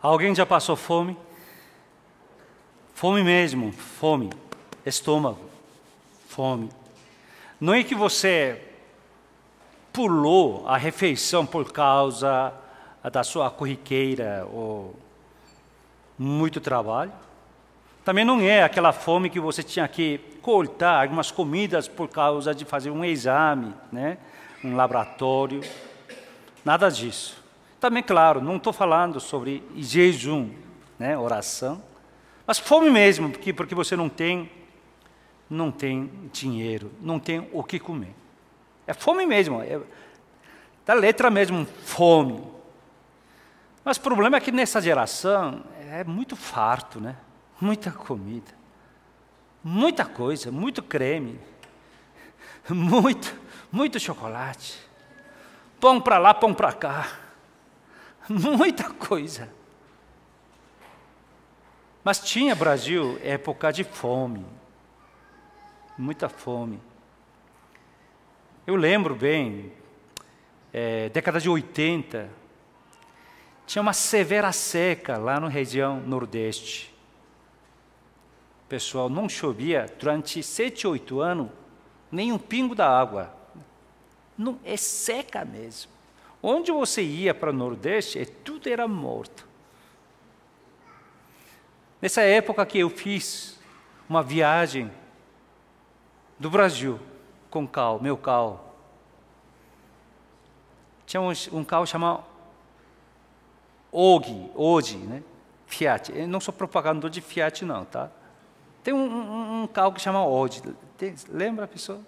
Alguém já passou fome? Fome mesmo, fome. Estômago, fome. Não é que você pulou a refeição por causa da sua corriqueira ou muito trabalho. Também não é aquela fome que você tinha que cortar algumas comidas por causa de fazer um exame, né? um laboratório. Nada disso. Também, claro, não estou falando sobre jejum, né, oração, mas fome mesmo, porque, porque você não tem, não tem dinheiro, não tem o que comer. É fome mesmo, é, da letra mesmo, fome. Mas o problema é que nessa geração é muito farto, né? Muita comida, muita coisa, muito creme, muito, muito chocolate, pão para lá, pão para cá. muita coisa. Mas tinha Brasil época de fome, muita fome. Eu lembro bem, é, década de 80, tinha uma severa seca lá na região Nordeste. pessoal não chovia durante sete, oito anos, nem um pingo da água. Não, é seca mesmo. Onde você ia para o Nordeste, é tudo era morto. Nessa época que eu fiz uma viagem do Brasil com cal, meu cal. Tinha um, carro chamado OG, OG, né? Fiat. Eu não sou propagandador de Fiat, não, tá? Tem um, um, um carro que chama OG. Tem, lembra a pessoa?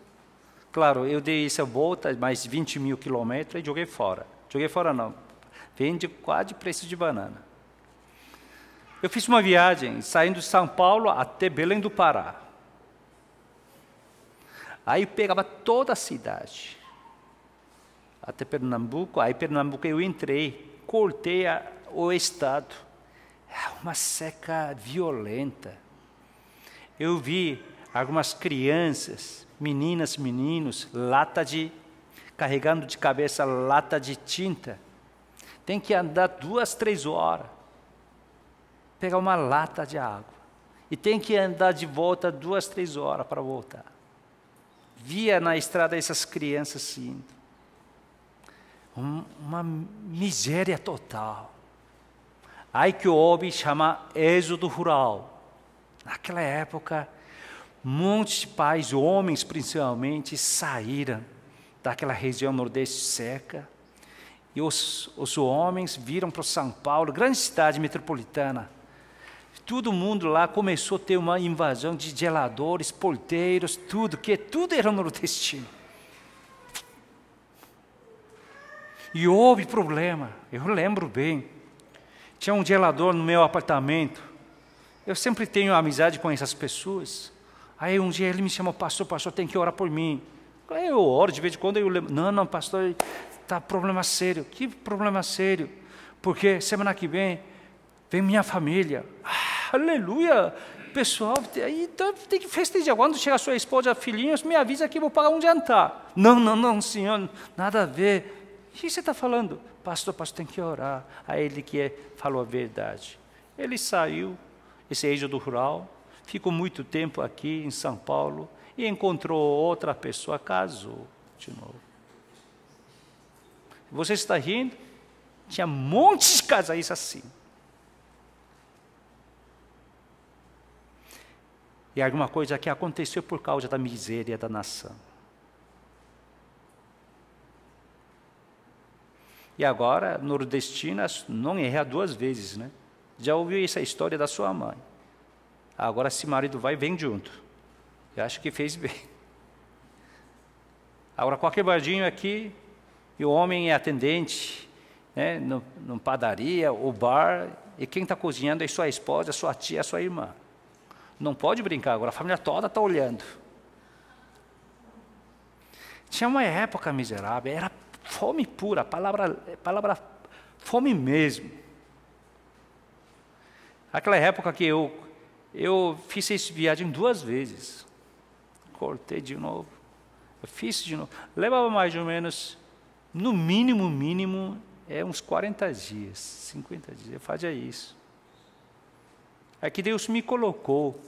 Claro, eu dei essa volta, mais 20 mil quilômetros, e joguei fora. Joguei fora não. Vende quase preço de banana. Eu fiz uma viagem saindo de São Paulo até Belém do Pará. Aí eu pegava toda a cidade, até Pernambuco. Aí Pernambuco eu entrei, cortei a, o estado. É uma seca violenta. Eu vi algumas crianças meninas, meninos, lata de. carregando de cabeça lata de tinta. Tem que andar duas, três horas. Pegar uma lata de água. E tem que andar de volta duas, três horas para voltar. Via na estrada essas crianças se indo. Um, uma miséria total. Aí que houve chama êxodo rural. Naquela época, Muitos pais, homens principalmente, saíram daquela região nordeste seca. E os, os homens viram para São Paulo, grande cidade metropolitana. Todo mundo lá começou a ter uma invasão de geladores, porteiros, tudo, que tudo era nordestino. E houve problema, eu lembro bem. Tinha um gelador no meu apartamento. Eu sempre tenho amizade com essas pessoas. Aí um dia ele me chamou, pastor, pastor, tem que orar por mim. Eu oro de vez em quando, eu lembro, não, não, pastor, tá problema sério. Que problema sério? Porque semana que vem vem minha família. Ah, aleluia! Pessoal, então tem que festejar. Quando chegar sua esposa, filhinhos, me avisa que eu vou pagar um jantar. Não, não, não, senhor, nada a ver. O que você está falando? Pastor, pastor, tem que orar. Aí ele que é, falou a verdade. Ele saiu, esse êxodo rural, ficou muito tempo aqui em São Paulo e encontrou outra pessoa, casou de novo. Você está rindo? Tinha montes de casais assim. E alguma coisa que aconteceu por causa da miséria da nação. E agora, nordestinas não erra duas vezes, né? Já ouviu essa história da sua mãe? Agora, se marido vai, vem junto. Eu acho que fez bem. Agora, qualquer bardinho aqui, e o homem é atendente, né, no, no padaria, o bar, e quem está cozinhando é sua esposa, sua tia, sua irmã. Não pode brincar agora, a família toda está olhando. Tinha uma época miserável, era fome pura, palavra, palavra fome mesmo. Aquela época que eu eu fiz essa viagem duas vezes. Cortei de novo. Eu fiz de novo. Levava mais ou menos, no mínimo, mínimo, é uns 40 dias, 50 dias. Eu fazia isso. É que Deus me colocou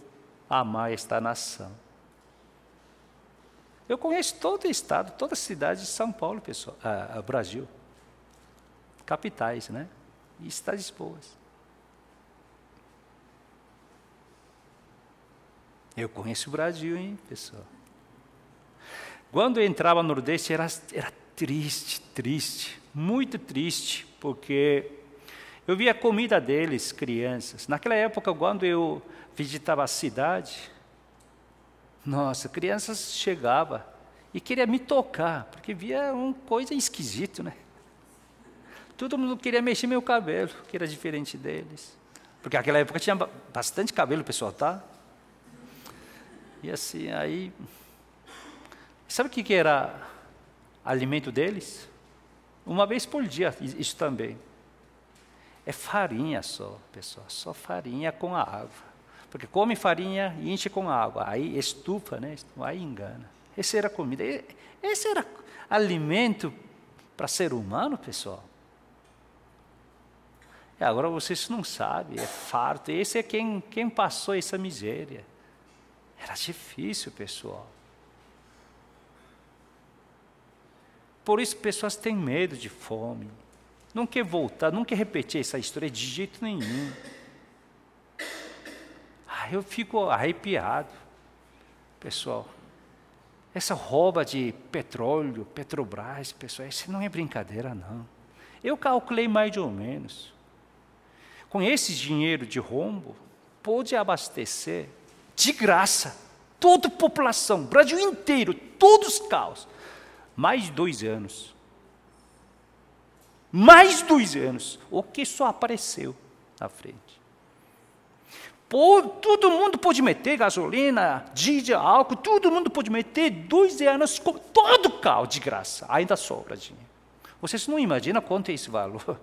a amar esta nação. Eu conheço todo o estado, toda a cidade de São Paulo, pessoal, ah, ah Brasil. Capitais, né? E cidades boas. Eu conheço o Brasil, hein, pessoal? Quando eu entrava no Nordeste, era, era triste, triste, muito triste, porque eu via a comida deles, crianças. Naquela época, quando eu visitava a cidade, nossa, crianças chegava e queria me tocar, porque via uma coisa esquisita, né? Todo mundo queria mexer meu cabelo, que era diferente deles. Porque naquela época tinha bastante cabelo, pessoal, tá? E assim, aí. Sabe o que era alimento deles? Uma vez por dia, isso também. É farinha só, pessoal, só farinha com a água. Porque come farinha e enche com água, aí estufa, né? Aí engana. Essa era comida. Esse era alimento para ser humano, pessoal. E agora vocês não sabem, é farto. Esse é quem, quem passou essa miséria. Era difícil, pessoal. Por isso, pessoas têm medo de fome. Não quer voltar, não quer repetir essa história de jeito nenhum. Ah, eu fico arrepiado. Pessoal, essa rouba de petróleo, Petrobras, pessoal, isso não é brincadeira, não. Eu calculei mais ou menos. Com esse dinheiro de rombo, pôde abastecer de graça, toda a população, Brasil inteiro, todos os caos. Mais dois anos. Mais dois anos. O que só apareceu na frente. Pô, todo mundo pode meter gasolina, diesel, álcool, todo mundo pode meter dois anos com todo o caos de graça. Ainda sobra dinheiro. Vocês não imaginam quanto é esse valor.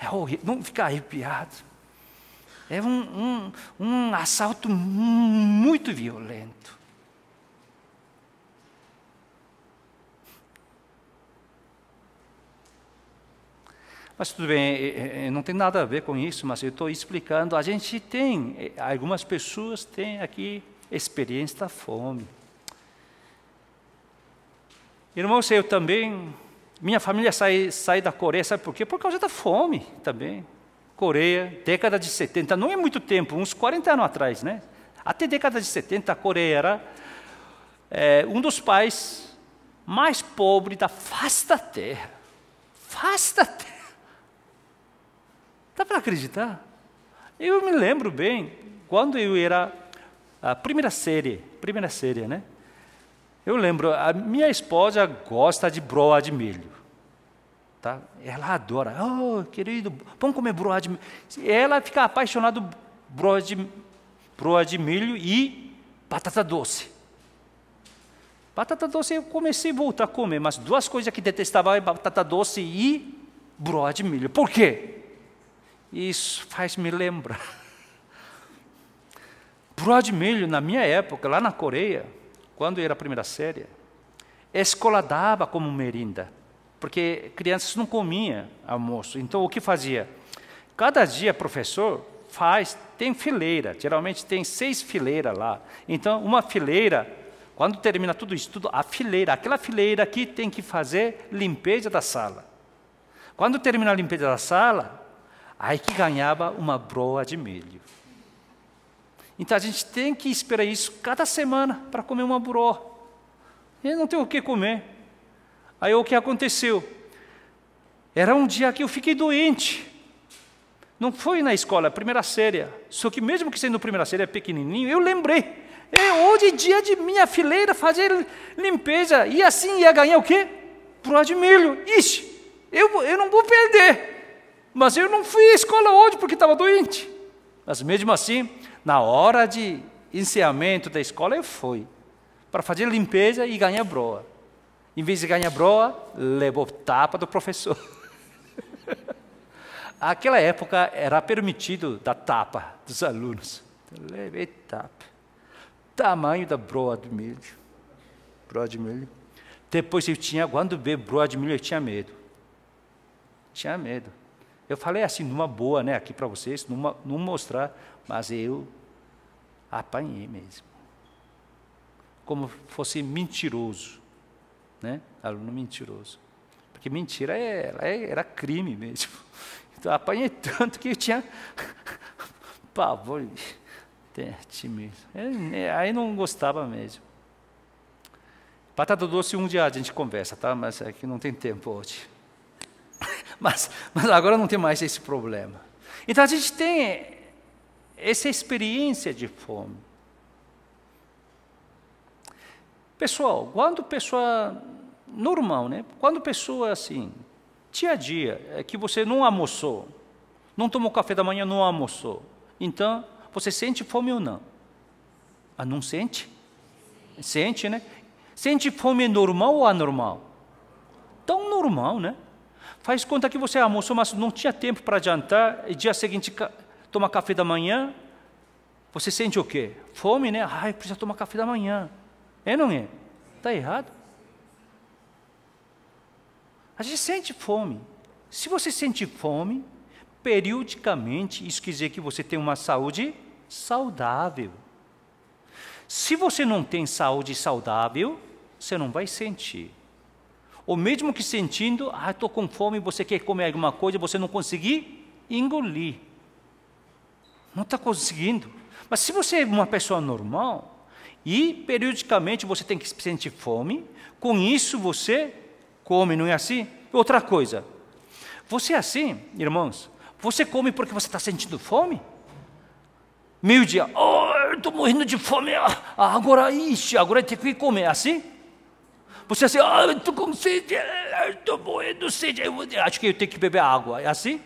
É horrível, não fica arrepiado. É um, um, um assalto muito violento. Mas tudo bem, é, é, é, não tem nada a ver com isso, mas eu estou explicando. A gente tem, algumas pessoas têm aqui experiência da fome. Irmãos, eu também, minha família sai, sai da Coreia, sabe por quê? Por causa da fome também. Coreia, década de 70, não é muito tempo, uns 40 anos atrás, né? Até década de 70, a Coreia era é, um dos países mais pobres da vasta terra. Vasta terra. Dá para acreditar? Eu me lembro bem, quando eu era a primeira série, primeira série, né? Eu lembro, a minha esposa gosta de broa de milho tá? Ela adora. Oh, querido, vamos comer broa de milho. Ela fica apaixonada por broa de, broa de milho e batata doce. Batata doce eu comecei a voltar a comer, mas duas coisas que detestava é batata doce e broa de milho. Por quê? Isso faz me lembrar. Broa de milho, na minha época, lá na Coreia, quando era a primeira série, a escola dava como merenda porque crianças não comiam almoço. Então, o que fazia? Cada dia, professor faz, tem fileira, geralmente tem seis fileiras lá. Então, uma fileira, quando termina tudo isso, tudo, a fileira, aquela fileira aqui tem que fazer limpeza da sala. Quando termina a limpeza da sala, aí que ganhava uma broa de milho. Então, a gente tem que esperar isso cada semana para comer uma broa. E não tem o que comer. Aí o que aconteceu? Era um dia que eu fiquei doente. Não foi na escola, primeira série. Só que mesmo que sendo primeira série é pequenininho, eu lembrei. É hoje é dia de minha fileira fazer limpeza. E assim ia ganhar o quê? Pura de milho. Ixi, eu, eu não vou perder. Mas eu não fui à escola hoje porque estava doente. Mas mesmo assim, na hora de encerramento da escola, eu fui. Para fazer limpeza e ganhar broa. Em vez de ganhar broa, levou tapa do professor. Aquela época era permitido dar tapa dos alunos. Levei tapa. Tamanho da broa de milho. Broa de milho. Depois eu tinha, quando bebi broa de milho, eu tinha medo. Tinha medo. Eu falei assim, numa boa, né, aqui para vocês, numa, não mostrar, mas eu apanhei mesmo. Como fosse mentiroso né? Aluno mentiroso. Porque mentira é, é, era crime mesmo. Então, apanhei tanto que eu tinha pavor. Mesmo. É, aí não gostava mesmo. Batata doce um dia a gente conversa, tá? Mas aqui não tem tempo hoje. Mas, mas agora não tem mais esse problema. Então a gente tem essa experiência de fome. Pessoal, quando pessoa normal, né? Quando pessoa assim, dia a dia, é que você não almoçou, não tomou café da manhã, não almoçou. Então, você sente fome ou não? Ah, não sente? Sente, né? Sente fome normal ou anormal? Tão normal, né? Faz conta que você almoçou, mas não tinha tempo para jantar, e dia seguinte toma café da manhã, você sente o quê? Fome, né? Ai, precisa tomar café da manhã. É não é? Está errado? A gente sente fome. Se você sente fome, periodicamente, isso quer dizer que você tem uma saúde saudável. Se você não tem saúde saudável, você não vai sentir. Ou mesmo que sentindo, ah, estou com fome, você quer comer alguma coisa, você não conseguir engolir. Não está conseguindo. Mas se você é uma pessoa normal, e periodicamente você tem que sentir fome, com isso você come, não é assim? Outra coisa, você é assim, irmãos, você come porque você está sentindo fome? Meio dia, oh, estou morrendo de fome, ah, agora, isso. agora tem que comer, é assim? Você é assim, ah, oh, estou com sede, estou morrendo de sede, acho que eu tenho que beber água, é assim?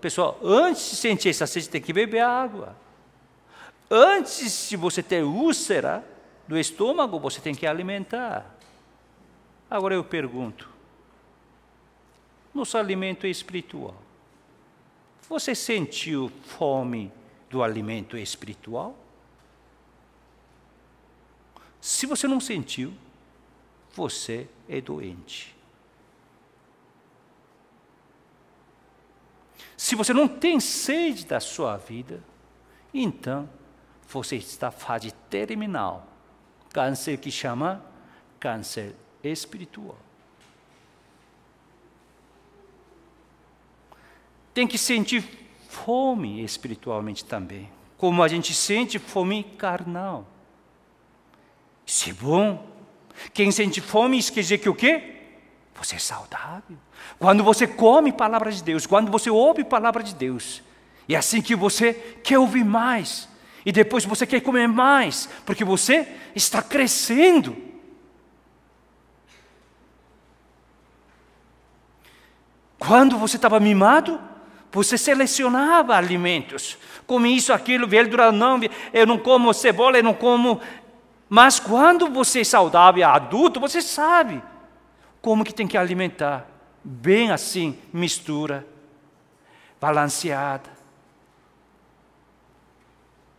Pessoal, antes de sentir essa sede, tem que beber água. Antes de você ter úlcera do estômago, você tem que alimentar. Agora eu pergunto: nosso alimento é espiritual. Você sentiu fome do alimento espiritual? Se você não sentiu, você é doente. Se você não tem sede da sua vida, então você está fase terminal. Câncer que chama câncer espiritual. Tem que sentir fome espiritualmente também, como a gente sente fome carnal. Isso é bom. Quem sente fome, isso quer dizer que o quê? Você é saudável. Quando você come palavra de Deus, quando você ouve palavra de Deus, e é assim que você quer ouvir mais, e depois você quer comer mais, porque você está crescendo. Quando você estava mimado, você selecionava alimentos. Come isso, aquilo, verdura não, eu não como cebola, eu não como. Mas quando você é saudável, adulto, você sabe como que tem que alimentar. Bem assim, mistura, balanceada.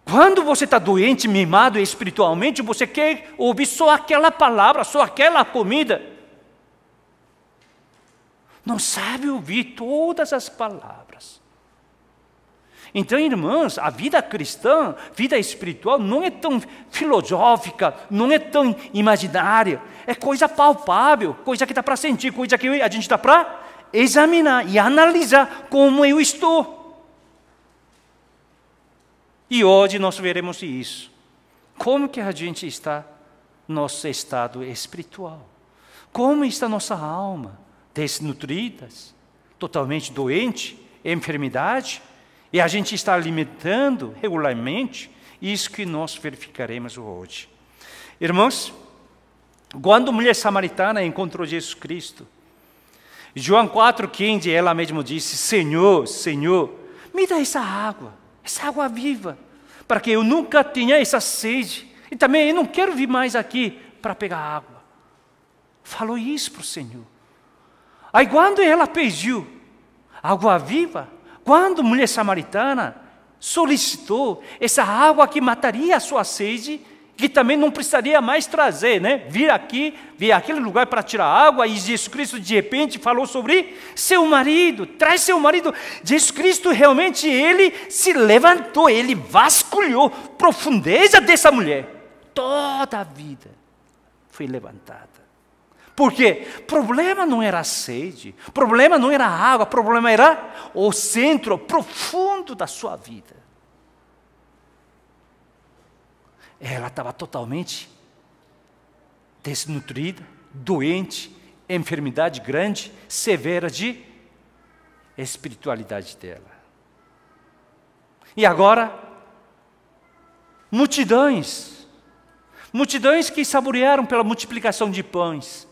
Quando você está doente, mimado espiritualmente, você quer ouvir só aquela palavra, só aquela comida. Não sabe ouvir todas as palavras. Então, irmãs, a vida cristã, vida espiritual, não é tão filosófica, não é tão imaginária. É coisa palpável, coisa que dá para sentir, coisa que a gente dá para examinar e analisar como eu estou. E hoje nós veremos isso. Como que a gente está, nosso estado espiritual? Como está nossa alma? Desnutridas, totalmente doente, enfermidade, e a gente está alimentando regularmente, isso que nós verificaremos hoje. Irmãos, quando a mulher samaritana encontrou Jesus Cristo, João 4,15, ela mesma disse: Senhor, Senhor, me dá essa água essa água viva, para que eu nunca tenha essa sede. E também eu não quero vir mais aqui para pegar água. Falou isso para o Senhor. Aí quando ela pediu água viva, quando a mulher samaritana solicitou essa água que mataria a sua sede, que também não precisaria mais trazer, né? Vir aqui, vir aquele lugar para tirar água, e Jesus Cristo de repente falou sobre seu marido, traz seu marido. Jesus Cristo realmente ele se levantou, ele vasculhou profundeza dessa mulher. Toda a vida foi levantada. Porque problema não era a sede, problema não era a água, problema era o centro profundo da sua vida. Ela estava totalmente desnutrida, doente, enfermidade grande, severa de espiritualidade dela. E agora, multidões, multidões que saborearam pela multiplicação de pães.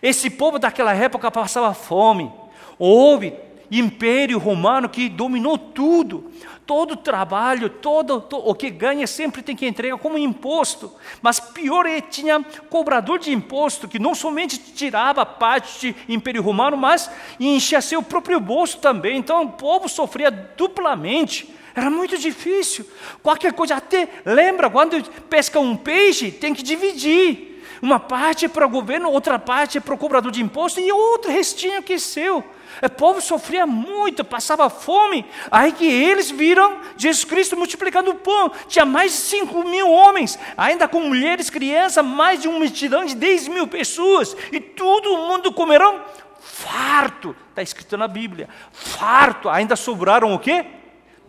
Esse povo daquela época passava fome, houve império romano que dominou tudo. Todo trabalho, todo, o que ganha sempre tem que entregar como imposto. Mas pior é tinha cobrador de imposto que não somente tirava parte do império romano, mas enchia seu próprio bolso também. Então o povo sofria duplamente. Era muito difícil. Qualquer coisa, até lembra quando pesca um peixe, tem que dividir. Uma parte é para o governo, outra parte é para o cobrador de imposto e outro restinho que é seu. É, o povo sofria muito, passava fome. Aí que eles viram Jesus Cristo multiplicando o pão. Tinha mais de 5 mil homens, ainda com mulheres, crianças, mais de uma multidão de 10 mil pessoas. E todo mundo comerão farto. Está escrito na Bíblia. Farto. Ainda sobraram o quê?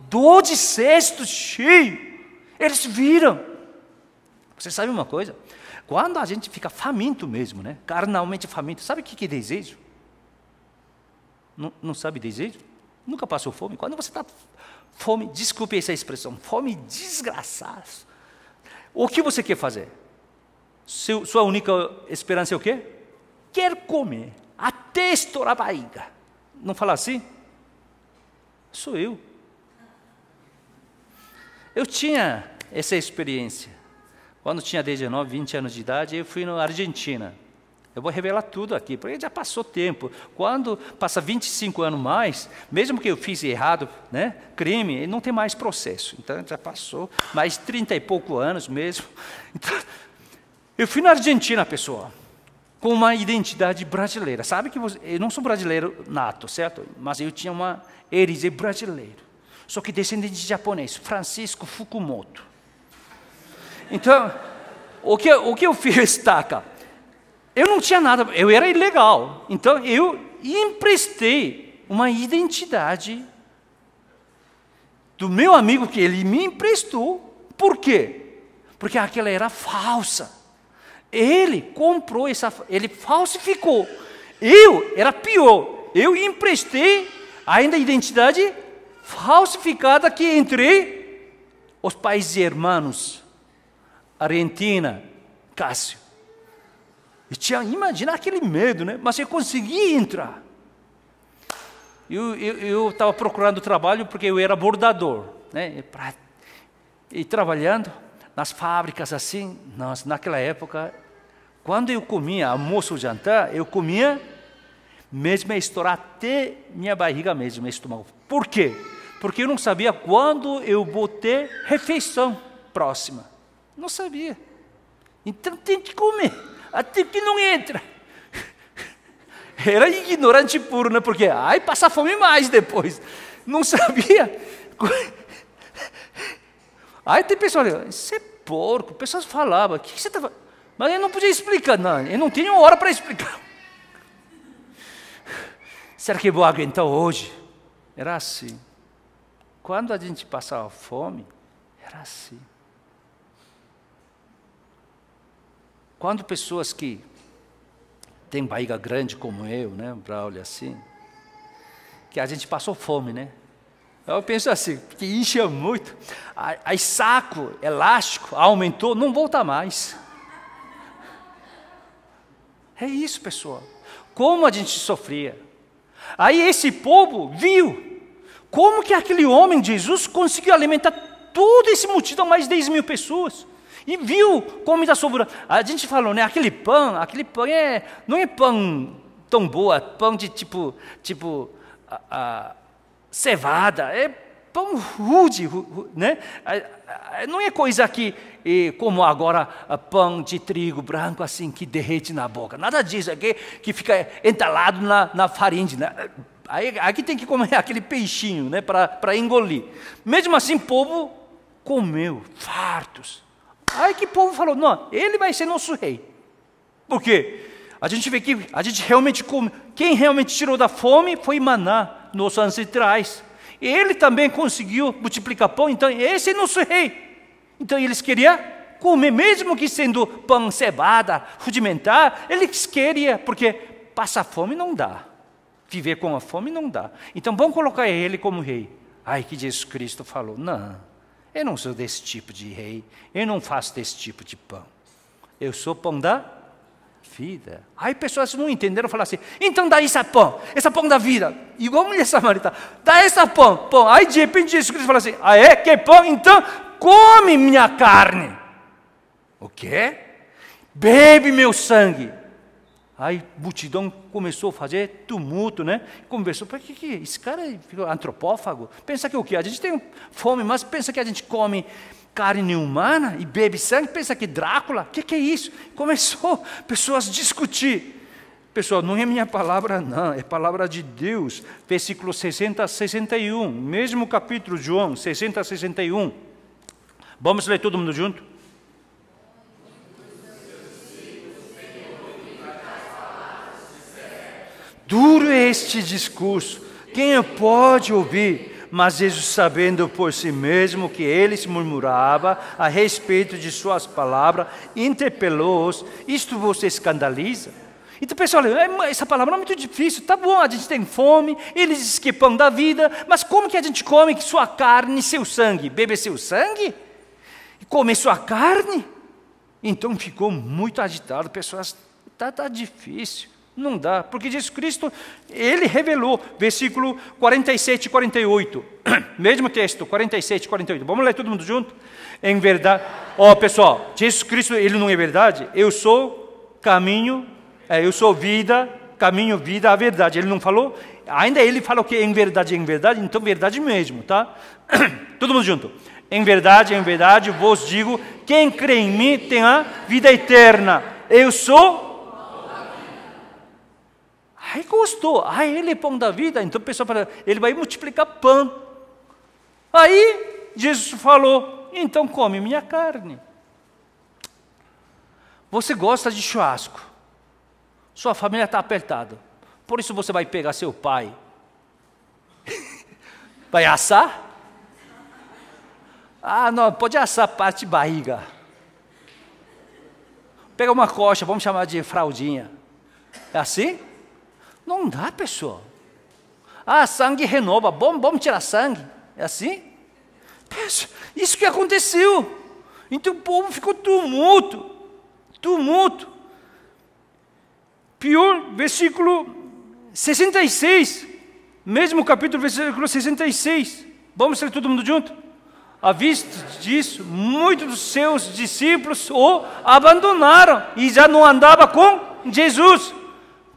Doze cestos cheios. Eles viram. Você sabe uma coisa? Quando a gente fica faminto mesmo, né? carnalmente faminto, sabe o que, é desejo? Não, não sabe desejo? Nunca passou fome? Quando você está fome, desculpe essa expressão, fome desgraçada, o que você quer fazer? Seu, sua única esperança é o quê? Quer comer, até estourar a barriga. Não fala assim? Sou eu. Eu tinha essa experiência. Quando tinha 19, 20 anos de idade, eu fui na Argentina. Eu vou revelar tudo aqui, porque já passou tempo. Quando passa 25 anos mais, mesmo que eu fiz errado, né, crime, não tem mais processo. Então já passou mais 30 e pouco anos mesmo. Então, eu fui na Argentina, pessoal, com uma identidade brasileira. Sabe que você, eu não sou brasileiro nato, certo? Mas eu tinha uma erise brasileiro. Só que descendente de japonês, Francisco Fukumoto. Então, o que, o que eu fiz destaca? Eu não tinha nada, eu era ilegal. Então, eu emprestei uma identidade do meu amigo que ele me emprestou. Por quê? Porque aquela era falsa. Ele comprou essa, ele falsificou. Eu era pior. Eu emprestei ainda a identidade falsificada que entrei os pais e irmãos Argentina, Cássio. E tinha, imagina aquele medo, né? Mas eu consegui entrar. Eu estava procurando trabalho porque eu era bordador, né? E, pra, e trabalhando nas fábricas assim, nós, naquela época, quando eu comia almoço ou jantar, eu comia mesmo a estourar até minha barriga mesmo, estômago. Por quê? Porque eu não sabia quando eu vou ter refeição próxima. Não sabia. Então tem que comer, até que não entra. Era ignorante puro, né? Porque, ai, passa fome mais depois. Não sabia. Aí tem pessoas, isso é porco. Pessoas falavam, o que, que você estava. Tá Mas eu não podia explicar, não. Eu não tinha uma hora para explicar. Será que eu vou aguentar hoje? Era assim. Quando a gente passava fome, era assim. Quando pessoas que têm barriga grande como eu, né, Braulio, assim, que a gente passou fome, né? Eu penso assim, que incha muito, aí saco, elástico, aumentou, não volta mais. É isso, pessoal. Como a gente sofria. Aí esse povo viu como que aquele homem, Jesus, conseguiu alimentar toda essa multidão, mais de 10 mil pessoas. E viu como está sobrando. A gente falou, né? Aquele pão, aquele pão é, não é pão tão boa, pão de tipo, tipo a, a, cevada, é pão rude, né? Não é coisa que, como agora, pão de trigo branco assim que derrete na boca. Nada disso, é que, que fica entalado na, na faringe, né? Aí, aqui tem que comer aquele peixinho, né, para engolir. Mesmo assim, o povo comeu, fartos. Aí que povo falou: não, ele vai ser nosso rei. Por quê? A gente vê que a gente realmente come. Quem realmente tirou da fome foi Maná, nossos ancestrais. Ele também conseguiu multiplicar pão, então esse é nosso rei. Então eles queriam comer, mesmo que sendo pão cevada, rudimentar, eles queriam, porque passar fome não dá. Viver com a fome não dá. Então vamos colocar ele como rei. Ai, que Jesus Cristo falou: não. Eu não sou desse tipo de rei, eu não faço desse tipo de pão. Eu sou pão da vida. Aí pessoas não entenderam, falaram assim: então dá esse pão, esse pão da vida. Igual a mulher samaritana, dá esse pão, pão. Aí de repente Jesus Cristo fala assim: ah, é? Que é pão? Então come minha carne. O quê? Bebe meu sangue. Aí a multidão começou a fazer tumulto, né? Conversou, para que, que esse cara ficou antropófago? Pensa que o que? A gente tem fome, mas pensa que a gente come carne humana e bebe sangue, pensa que Drácula? O que, que é isso? Começou pessoas a discutir. Pessoal, não é minha palavra, não, é palavra de Deus. Versículo 60 a 61, mesmo capítulo de João, 60 a 61. Vamos ler todo mundo junto? Duro é este discurso. Quem pode ouvir? Mas Jesus, sabendo por si mesmo que eles murmurava a respeito de suas palavras, interpelou-os: Isto você escandaliza? Então, pessoal, é, essa palavra é muito difícil. Tá bom, a gente tem fome, eles dizem é da vida, mas como que a gente come sua carne e seu sangue? Beber seu sangue? E come sua carne? Então ficou muito agitado, pessoal, está tá difícil. Não dá, porque Jesus Cristo, ele revelou, versículo 47 e 48, mesmo texto, 47 e 48. Vamos ler todo mundo junto? Em verdade, ó oh, pessoal, Jesus Cristo, ele não é verdade? Eu sou caminho, é, eu sou vida, caminho, vida, a verdade. Ele não falou? Ainda ele falou que em verdade, em verdade, então verdade mesmo, tá? todo mundo junto. Em verdade, em verdade, vos digo, quem crê em mim tem a vida eterna. Eu sou Aí gostou, aí ele é pão da vida. Então o pessoal fala, ele vai multiplicar pão. Aí Jesus falou, então come minha carne. Você gosta de churrasco. Sua família está apertada. Por isso você vai pegar seu pai. vai assar? Ah, não, pode assar parte de barriga. Pega uma coxa, vamos chamar de fraldinha. É assim? Não dá, pessoal. Ah, sangue renova, bom, vamos tirar sangue. É assim? Isso que aconteceu. Então o povo ficou tumulto, tumulto. Pior, versículo 66, mesmo capítulo, versículo 66. Vamos ler todo mundo junto? À vista disso, muitos dos seus discípulos o abandonaram e já não andava com Jesus.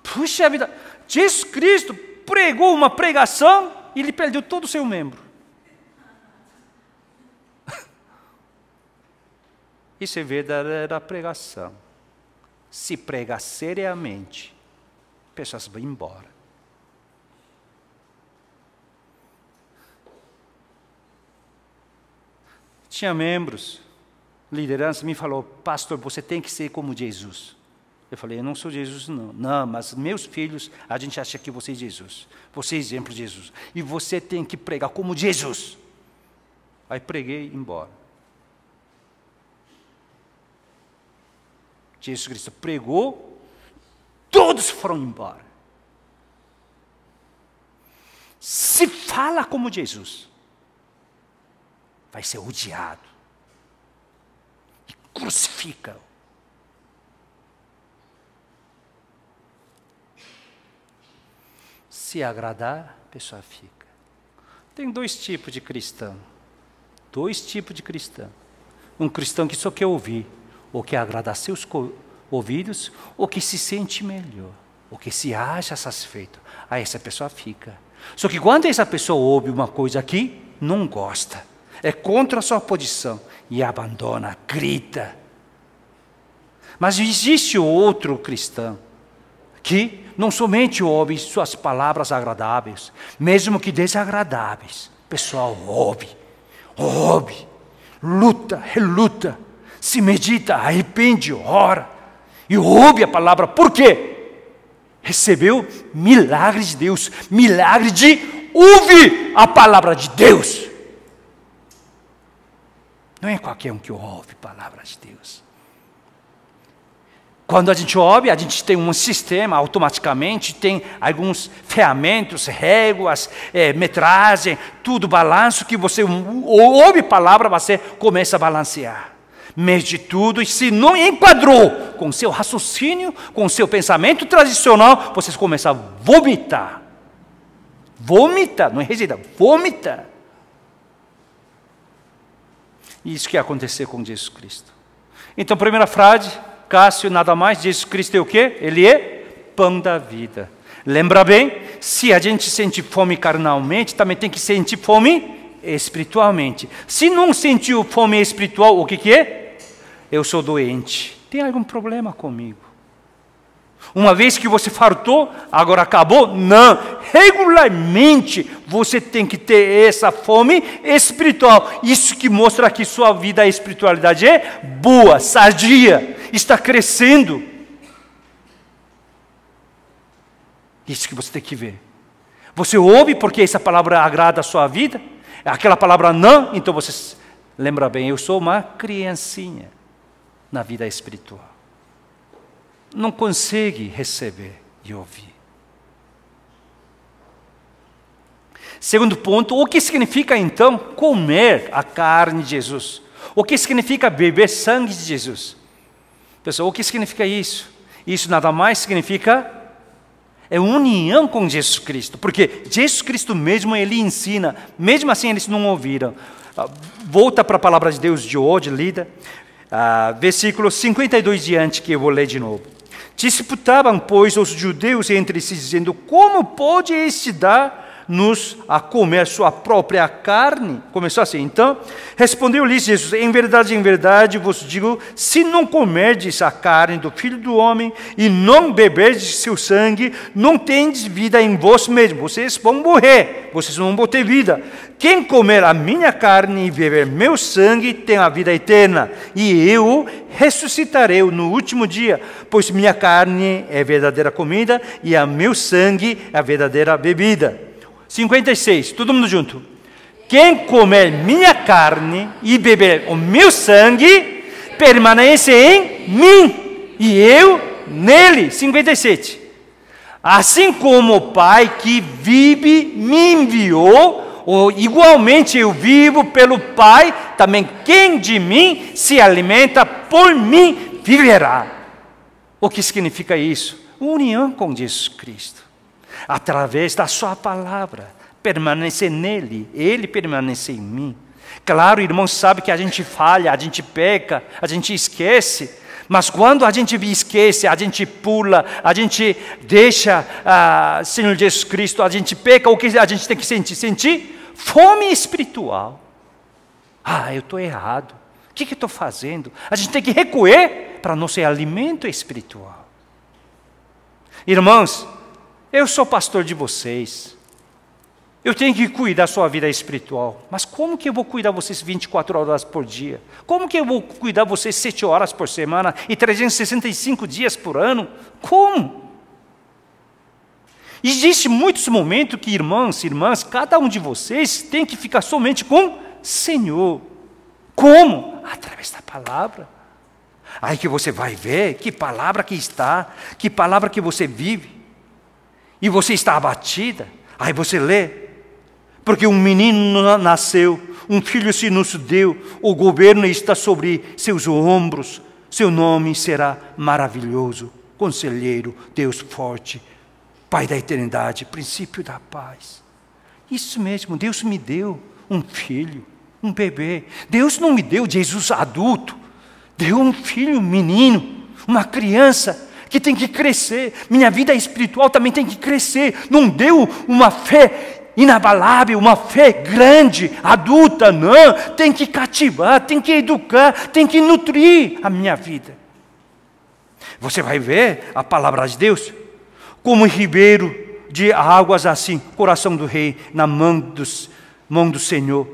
Puxa vida, Jesus Cristo pregou uma pregação e ele perdeu todo o seu membro. Isso é verdadeira pregação. Se prega seriamente, pessoas vão embora. Tinha membros, liderança me falou, pastor, você tem que ser como Jesus. Eu falei, eu não sou Jesus, não. Não, mas meus filhos, a gente acha que você é Jesus. Você é exemplo de Jesus. E você tem que pregar como Jesus. Aí preguei e embora. Jesus Cristo pregou, todos foram embora. Se fala como Jesus, vai ser odiado. E crucifica-o. Se agradar, a pessoa fica. Tem dois tipos de cristão. Dois tipos de cristão. Um cristão que só quer ouvir, ou que agrada seus ouvidos, ou que se sente melhor, ou que se acha satisfeito. Aí essa pessoa fica. Só que quando essa pessoa ouve uma coisa aqui, não gosta. É contra a sua posição e abandona, grita. Mas existe outro cristão que não somente ouve suas palavras agradáveis, mesmo que desagradáveis. Pessoal, ouve, ouve, luta, reluta, se medita, arrepende, ora e ouve a palavra. Por quê? Recebeu milagre de Deus, milagre de ouvir a palavra de Deus. Não é qualquer um que ouve a palavra de Deus. Quando a gente ouve, a gente tem um sistema automaticamente, tem alguns ferramentas, réguas, é, metragem, tudo balanço que você ouve palavra, você começa a balancear. Mede tudo e se não enquadrou com seu raciocínio, com seu pensamento tradicional, você começa a vomitar. Vomita, não é resíduo, vomita. Isso que aconteceu com Jesus Cristo. Então, primeira frase, Cássio nada mais diz: Cristo é o quê? Ele é pão da vida. Lembra bem? Se a gente sente fome carnalmente, também tem que sentir fome espiritualmente. Se não sentiu fome espiritual, o que, que é? Eu sou doente. Tem algum problema comigo? Uma vez que você fartou, agora acabou? Não. Regularmente você tem que ter essa fome espiritual. Isso que mostra que sua vida a espiritualidade é boa, sadia está crescendo. Isso que você tem que ver. Você ouve porque essa palavra agrada a sua vida, aquela palavra não, então você lembra bem, eu sou uma criancinha na vida espiritual. Não consegue receber e ouvir. Segundo ponto, o que significa então comer a carne de Jesus? O que significa beber sangue de Jesus? Pessoal, o que significa isso? Isso nada mais significa é união com Jesus Cristo, porque Jesus Cristo mesmo ele ensina, mesmo assim eles não ouviram. Ah, volta para a palavra de Deus de hoje, lida, ah, versículo 52 diante, que eu vou ler de novo. Disputavam, pois, os judeus entre si, dizendo: Como pode este dar nos a comer sua própria carne? Começou assim. Então, respondeu-lhes Jesus: Em verdade, em verdade vos digo: se não comerdes a carne do filho do homem e não beberdes seu sangue, não tendes vida em vós mesmos. Vocês vão morrer, vocês não vão ter vida. Quem comer a minha carne e beber meu sangue tem a vida eterna, e eu ressuscitarei no último dia, pois minha carne é verdadeira comida e a meu sangue é a verdadeira bebida. 56, todo mundo junto. Quem comer minha carne e beber o meu sangue, permanece em mim, e eu nele. 57. Assim como o Pai que vive me enviou, ou igualmente eu vivo pelo Pai, também quem de mim se alimenta por mim viverá. O que significa isso? União com Jesus Cristo através da Sua palavra, permanecer nele, ele permanecer em mim. Claro, irmão, sabe que a gente falha, a gente peca, a gente esquece, mas quando a gente esquece, a gente pula, a gente deixa o ah, Senhor Jesus Cristo, a gente peca, o que a gente tem que sentir? Sentir fome espiritual. Ah, eu estou errado. O que, que eu estou fazendo? A gente tem que recuar para não ser alimento espiritual. Irmãos, eu sou pastor de vocês. Eu tenho que cuidar da sua vida espiritual. Mas como que eu vou cuidar vocês 24 horas por dia? Como que eu vou cuidar vocês 7 horas por semana e 365 dias por ano? Como? Existe muitos momentos que irmãos e irmãs, cada um de vocês tem que ficar somente com Senhor. Como? Através da palavra. Aí que você vai ver que palavra que está, que palavra que você vive e você está abatida, aí você lê, porque um menino nasceu, um filho se nos deu, o governo está sobre seus ombros, seu nome será maravilhoso, conselheiro, Deus forte, Pai da eternidade, princípio da paz. Isso mesmo, Deus me deu um filho, um bebê. Deus não me deu Jesus adulto, deu um filho, um menino, uma criança que tem que crescer, minha vida espiritual também tem que crescer. Não deu uma fé inabalável, uma fé grande, adulta, não. Tem que cativar, tem que educar, tem que nutrir a minha vida. Você vai ver a palavra de Deus como um ribeiro de águas assim, coração do rei na mão, dos, mão do Senhor,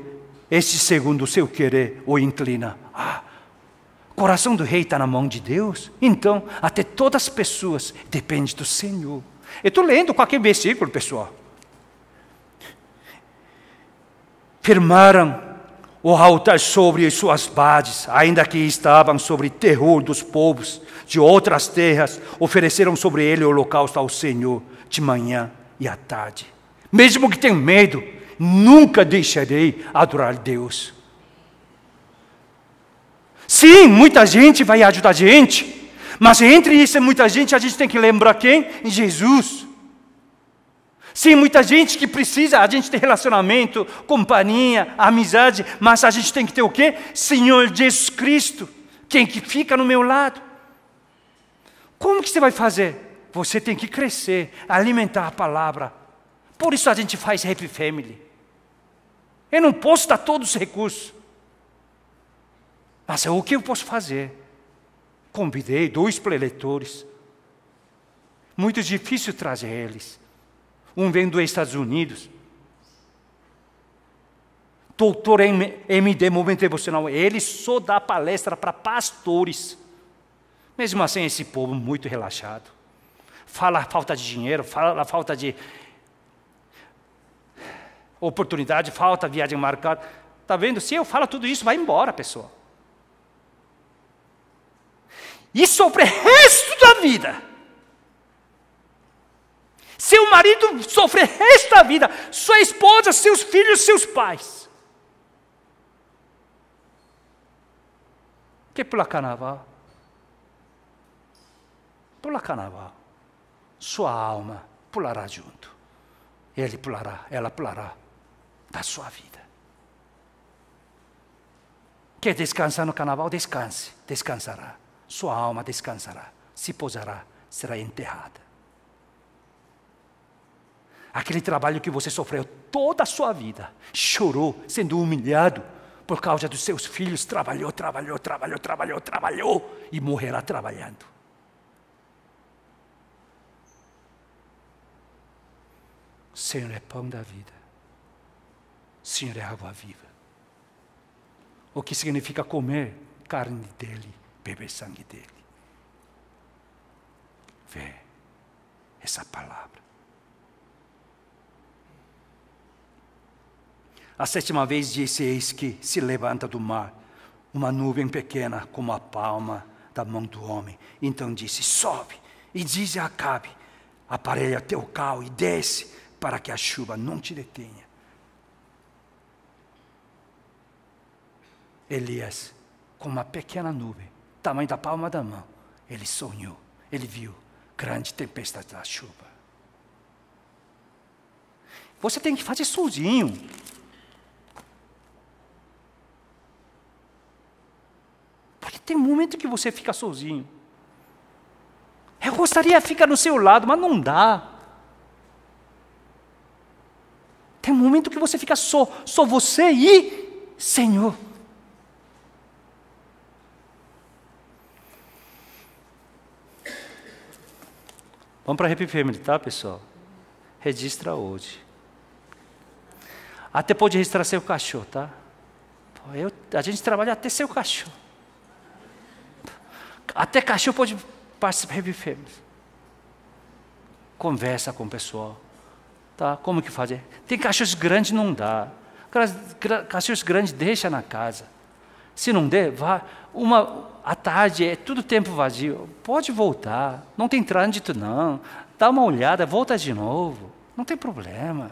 esse segundo o seu querer o inclina. Ah, o coração do rei está na mão de Deus. Então, até todas as pessoas dependem do Senhor. Eu estou lendo qualquer versículo, pessoal. Firmaram o altar sobre suas bases, ainda que estavam sobre terror dos povos de outras terras, ofereceram sobre ele o holocausto ao Senhor de manhã e à tarde. Mesmo que tenham medo, nunca deixarei adorar Deus. Sim, muita gente vai ajudar a gente, mas entre isso e muita gente, a gente tem que lembrar quem? Jesus. Sim, muita gente que precisa, a gente tem relacionamento, companhia, amizade, mas a gente tem que ter o quê? Senhor Jesus Cristo, quem que fica no meu lado. Como que você vai fazer? Você tem que crescer, alimentar a palavra. Por isso a gente faz Happy Family. Eu não posso dar todos os recursos mas o que eu posso fazer? Convidei dois preletores. Muito difícil trazer eles. Um vem dos Estados Unidos. Doutor MD Movimento Emocional, ele só dá palestra para pastores. Mesmo assim, esse povo muito relaxado. Fala a falta de dinheiro, fala a falta de oportunidade, falta viagem marcada. Está vendo? Se eu falo tudo isso, vai embora, pessoal e sofrer o resto da vida. Seu marido sofre o resto da vida, sua esposa, seus filhos, seus pais. Que é placanava? carnaval. Sua alma pulará junto. Ele pulará, ela pulará da sua vida. Quer descansar no carnaval? Descanse, descansará sua alma descansará, se pousará, será enterrada. Aquele trabalho que você sofreu toda a sua vida, chorou, sendo humilhado por causa dos seus filhos, trabalhou, trabalhou, trabalhou, trabalhou, trabalhou e morrerá trabalhando. Senhor é pão da vida. Senhor é água viva. O que significa comer carne dele? beber sangue dele. Vê essa palavra. A sétima vez disse: Eis que se levanta do mar uma nuvem pequena como a palma da mão do homem. Então disse: Sobe e diz a Acabe: Aparelha teu cal e desce, para que a chuva não te detenha. Elias, com uma pequena nuvem, tamanho da palma da mão. Ele sonhou, ele viu grande tempestade da chuva. Você tem que fazer sozinho. Porque tem momento que você fica sozinho. Eu gostaria de ficar no seu lado, mas não dá. Tem momento que você fica só, só você e Senhor. Vamos para a Happy Family, tá, pessoal? Registra hoje. Até pode registrar seu cachorro, tá? Eu, a gente trabalha até seu cachorro. Até cachorro pode participar da Family. Conversa com o pessoal. Tá? Como que fazer? Tem cachorros grandes, não dá. Cachorros grandes deixa na casa. Se não der, vá. Uma, à tarde é tudo tempo vazio. Pode voltar, não tem trânsito não. Dá uma olhada, volta de novo. Não tem problema.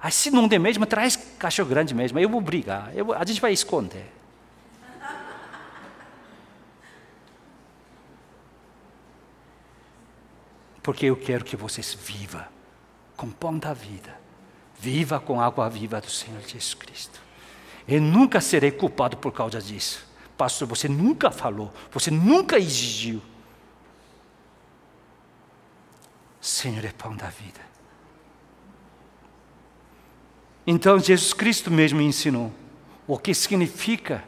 Aí se não der mesmo, traz cachorro grande mesmo. Eu vou brigar, eu a gente vai esconder. Porque eu quero que vocês vivam com pão da vida. Viva com água viva do Senhor Jesus Cristo. Eu nunca serei culpado por causa disso. Pastor, você nunca falou, você nunca exigiu. Senhor é pão da vida. Então Jesus Cristo mesmo ensinou o que significa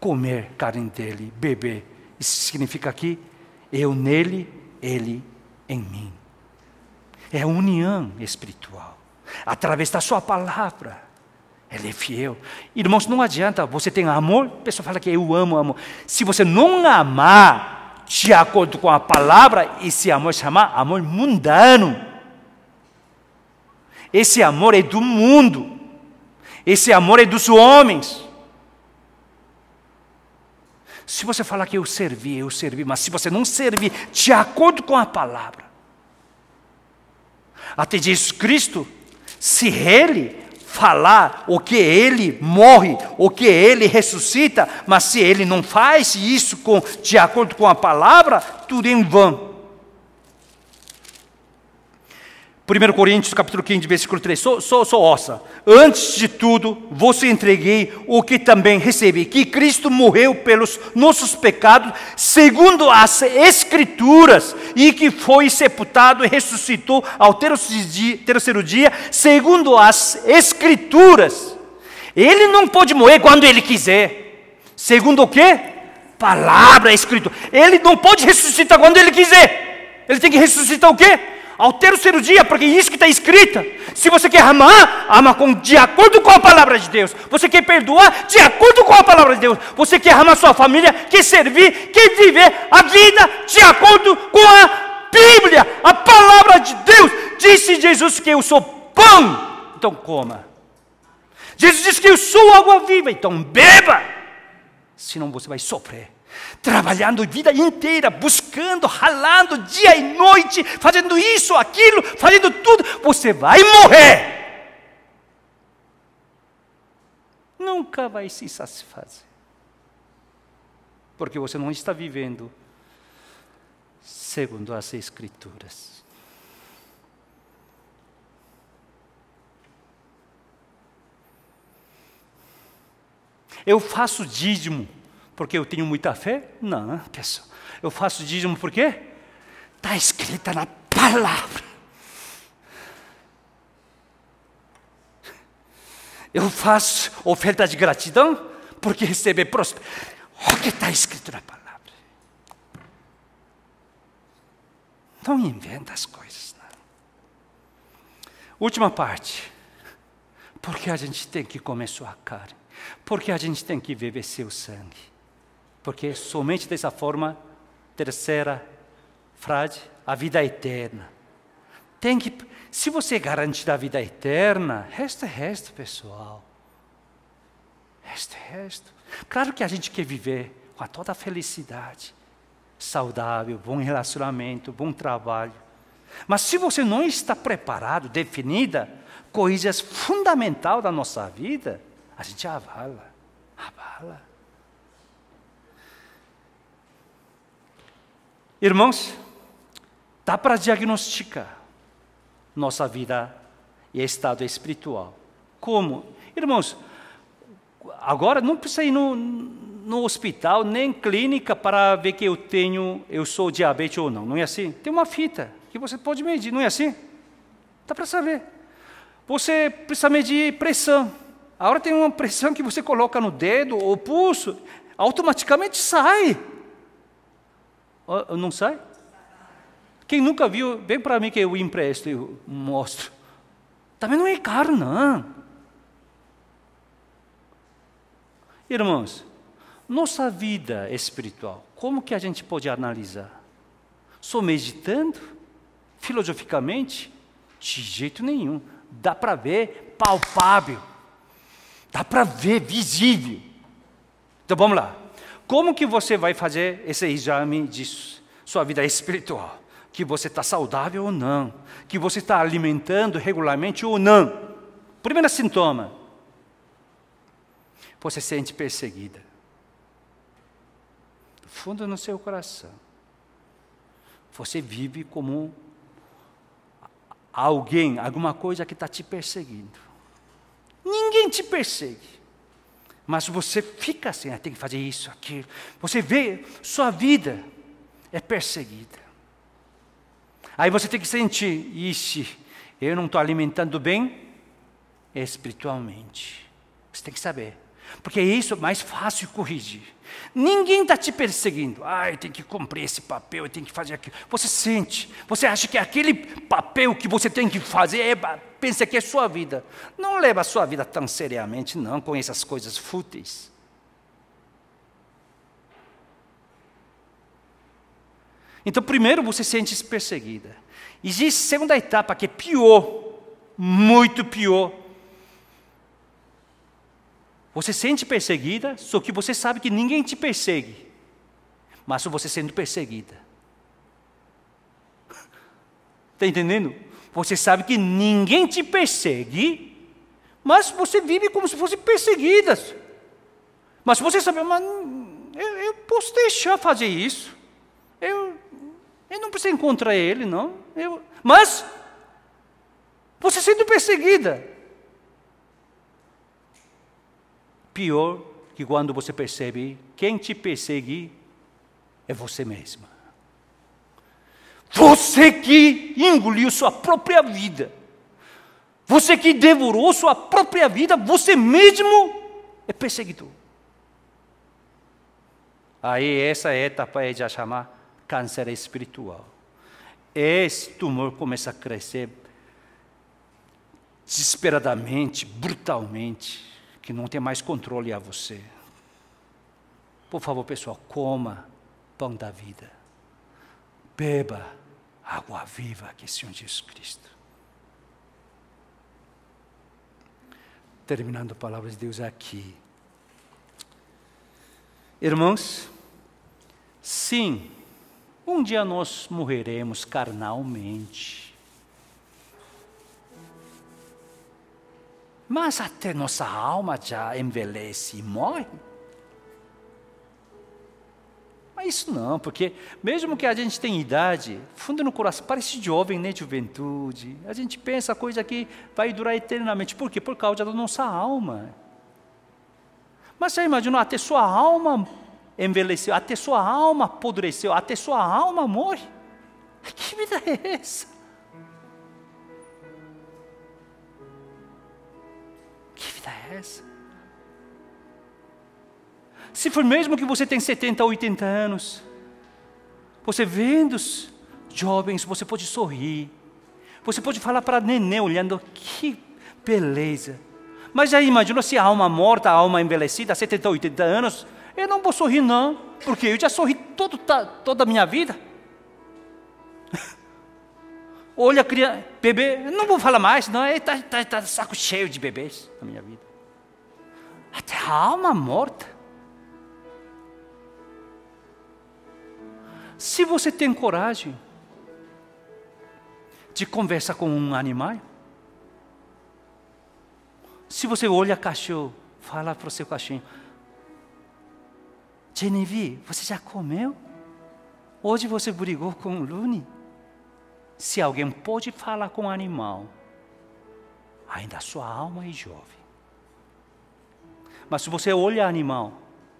comer carne dele, beber. Isso significa aqui, eu nele, ele em mim. É a união espiritual, através da sua palavra. Ele é fiel. Irmãos, não adianta. Você tem amor, a pessoa fala que eu amo, amo. Se você não amar de acordo com a palavra, esse amor chama amor mundano. Esse amor é do mundo. Esse amor é dos homens. Se você falar que eu servi, eu servi, mas se você não servir de acordo com a palavra, até Jesus Cristo, se ele falar o que ele morre, o que ele ressuscita, mas se ele não faz isso com, de acordo com a palavra, tudo em vão. 1 Coríntios capítulo 15, versículo 3, só, sou, sou ossa. Antes de tudo, vos entreguei o que também recebi, que Cristo morreu pelos nossos pecados, segundo as Escrituras, e que foi sepultado e ressuscitou ao terceiro dia, segundo as Escrituras. Ele não pode morrer quando ele quiser. Segundo o quê? Palavra escrita. Ele não pode ressuscitar quando ele quiser. Ele tem que ressuscitar o quê? ao terceiro dia, porque isso que está escrito. Se você quer amar, ama com, de acordo com a palavra de Deus. Você quer perdoar, de acordo com a palavra de Deus. Você quer amar sua família, quer servir, quer viver a vida de acordo com a Bíblia, a palavra de Deus. Disse Jesus que eu sou pão, então coma. Jesus disse que eu sou água viva, então beba, senão você vai sofrer trabalhando vida inteira, buscando, ralando dia e noite, fazendo isso, aquilo, fazendo tudo, você vai morrer. Nunca vai se satisfazer. Porque você não está vivendo segundo as Escrituras. Eu faço dízimo porque eu tenho muita fé? Não, né? pessoal. Eu faço dízimo por quê? Está escrita na palavra. Eu faço oferta de gratidão porque receber prosperidade. O que está escrito na palavra? Não inventa as coisas. Não. Última parte. Porque a gente tem que comer sua carne. Porque a gente tem que beber seu sangue porque somente dessa forma, terceira frase, a vida é eterna. Tem que, se você garante a vida eterna, resto resto, pessoal. Resto resto. Claro que a gente quer viver com toda a felicidade, saudável, bom relacionamento, bom trabalho. Mas se você não está preparado, definida, coisas fundamentais da nossa vida, a gente abala, abala. Irmãos, dá para diagnosticar nossa vida e estado espiritual. Como? Irmãos, agora não precisa ir no, no hospital nem clínica para ver que eu tenho, eu sou diabetes ou não. Não é assim? Tem uma fita que você pode medir, não é assim? Dá para saber. Você precisa medir pressão. Agora tem uma pressão que você coloca no dedo ou pulso, automaticamente sai. Não sai? Quem nunca viu, vem para mim que eu empresto e mostro. Também não é caro, não. Irmãos, nossa vida espiritual, como que a gente pode analisar? Só meditando? Filosoficamente? De jeito nenhum. Dá para ver palpável. Dá para ver visível. Então vamos lá. Como que você vai fazer esse exame de sua vida espiritual? Que você está saudável ou não? Que você está alimentando regularmente ou não? Primeiro sintoma: você se sente perseguida. Do fundo no seu coração, você vive como alguém, alguma coisa que está te perseguindo. Ninguém te persegue. Mas você fica assim, ah, tem que fazer isso, aquilo. Você vê, sua vida é perseguida. Aí você tem que sentir, ixi, eu não estou alimentando bem espiritualmente. Você tem que saber. Porque é isso é mais fácil corrigir. Ninguém está te perseguindo. Ah, ah, tem que cumprir esse papel, tem que fazer aquilo. Você sente, você acha que aquele papel que você tem que fazer é pensa que é sua vida. Não leva a sua vida tão seriamente, não, com essas coisas fúteis. Então, primeiro você sente perseguida. Existe segunda etapa que é pior, muito pior. Você sente perseguida, só que você sabe que ninguém te persegue. Mas você sendo perseguida. Está entendendo? Você sabe que ninguém te persegue, mas você vive como se fosse perseguidas. Mas você sabe, mas eu, eu posso deixar fazer isso. Eu, eu não preciso encontrar ele, não. Eu, mas você sendo perseguida. Pior que quando você percebe, quem te persegue é você mesma. Você que engoliu sua própria vida, você que devorou sua própria vida, você mesmo é perseguidor. Aí essa etapa é já chamar câncer espiritual. Esse tumor começa a crescer desesperadamente, brutalmente, que não tem mais controle a você. Por favor, pessoal, coma pão da vida. Beba água viva que Senhor Jesus Cristo. Terminando a palavra de Deus aqui. Irmãos, sim, um dia nós morreremos carnalmente. Mas até nossa alma já envelhece e morre. Mas isso não, porque mesmo que a gente tenha idade, fundo no coração, parece jovem, né? Juventude. A gente pensa coisa que vai durar eternamente. Por quê? Por causa da nossa alma. Mas você imaginou, até sua alma envelheceu, até sua alma apodreceu, até sua alma morre. Que vida é essa? Que vida é essa? se for mesmo que você tem 70, 80 anos, você vendo os jovens, você pode sorrir, você pode falar para neném olhando, que beleza. Mas aí imagina se a alma morta, a alma envelhecida, 70, 80 anos, eu não vou sorrir não, porque eu já sorri todo, toda a minha vida. Olha, criança, bebê, não vou falar mais, não, está é, tá, tá, saco cheio de bebês na minha vida. Até a alma morta Se você tem coragem de conversar com um animal, se você olha cachorro, fala para o seu cachorro: Genevieve, você já comeu? Hoje você brigou com o Luni. Se alguém pode falar com um animal, ainda sua alma é jovem. Mas se você olha animal,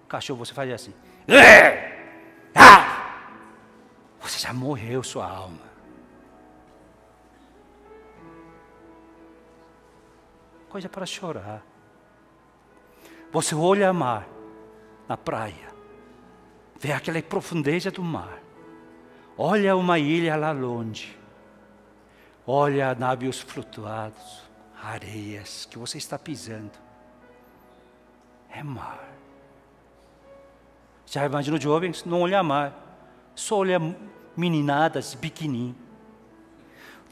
cachorro, você faz assim. Eee! já morreu sua alma. Coisa para chorar. Você olha o mar na praia, vê aquela profundeza do mar, olha uma ilha lá longe, olha navios flutuados, areias que você está pisando. É mar. Já imaginou jovens? Não olha mar, só olha meninadas, biquinim.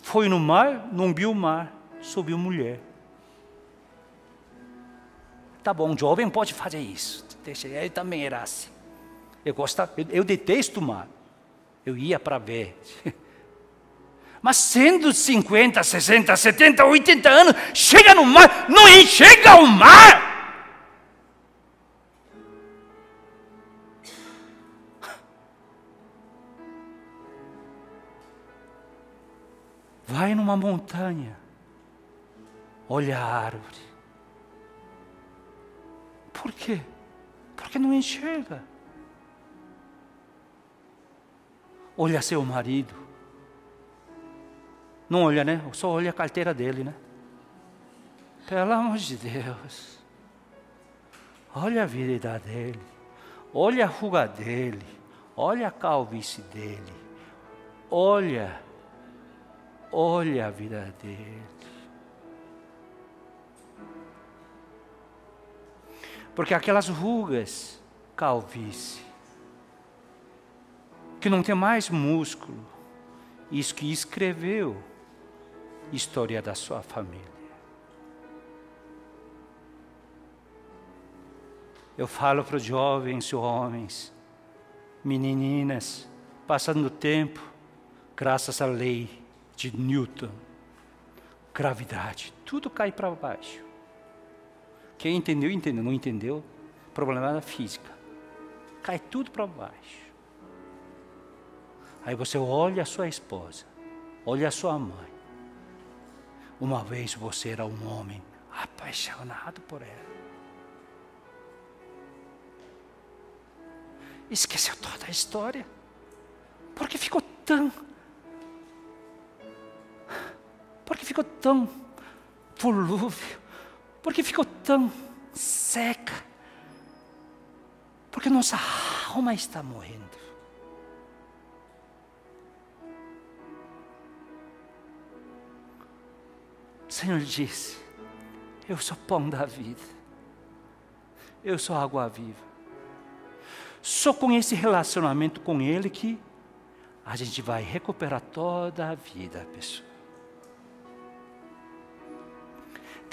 Foi no mar, não viu o mar, subiu mulher. Tá bom, jovem pode fazer isso. Deixa ele também era assim. Eu gostava, eu, eu detesto o mar. Eu ia para ver. Mas 150, 60, 70, 80 anos, chega no mar, não enxerga o mar. Vai numa montanha, olha a árvore. Por quê? Porque não enxerga. Olha seu marido. Não olha, né? Só olha a carteira dele, né? Pelo amor de Deus. Olha a vida dele. Olha a ruga dele. Olha a calvície dele. Olha olha a vida dele, Porque aquelas rugas, calvície, que não tem mais músculo, isso que escreveu história da sua família. Eu falo para os jovens, homens, meninas, passando o tempo, graças à lei de Newton, gravidade, tudo cai para baixo. Quem entendeu, entendeu. Não entendeu, problema da é física. Cai tudo para baixo. Aí você olha a sua esposa, olha a sua mãe. Uma vez você era um homem apaixonado por ela. Esqueceu toda a história. Porque ficou tão porque ficou tão volúvel? Porque ficou tão seca? Porque nossa alma está morrendo. O Senhor disse: Eu sou pão da vida, eu sou água viva. Só com esse relacionamento com Ele que a gente vai recuperar toda a vida, pessoa.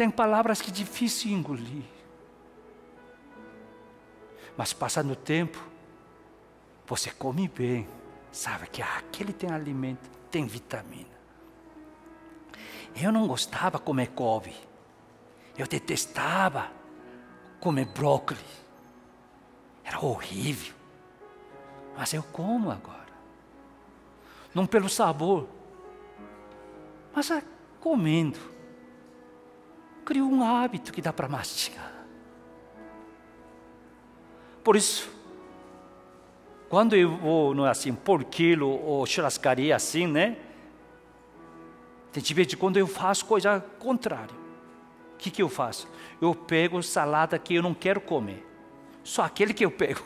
Tem palavras que é difícil engolir. Mas passando o tempo, você come bem, sabe que aquele tem alimento, tem vitamina. Eu não gostava de comer couve. Eu detestava comer brócolis. Era horrível. Mas eu como agora. Não pelo sabor, mas é comendo criou um hábito que dá para mastigar. Por isso, quando eu vou não é assim, por quilo ou churrascaria assim, né? Tem ver de quando eu faço coisa contrária. O que, que eu faço? Eu pego salada que eu não quero comer. Só aquele que eu pego.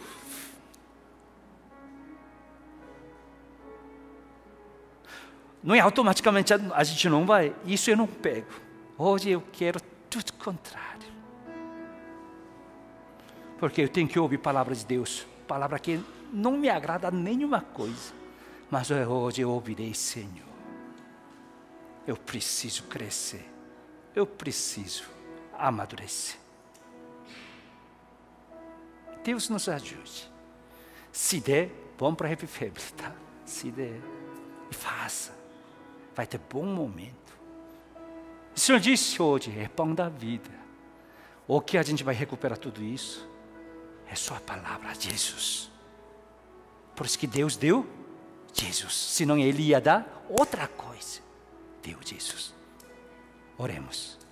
Não é automaticamente a gente não vai. Isso eu não pego. Hoje eu quero tudo contrário. Porque eu tenho que ouvir palavra de Deus, palavra que não me agrada nenhuma coisa, mas é hoje eu ouvirei, Senhor. Eu preciso crescer, eu preciso amadurecer. Deus nos ajude. Se der, vamos para a Happy tá? Se der, faça. Vai ter bom momento. O Senhor disse hoje: é pão da vida. O que a gente vai recuperar tudo isso? É só a palavra, Jesus. Por isso que Deus deu Jesus. Senão Ele ia dar outra coisa. Deu Jesus. Oremos.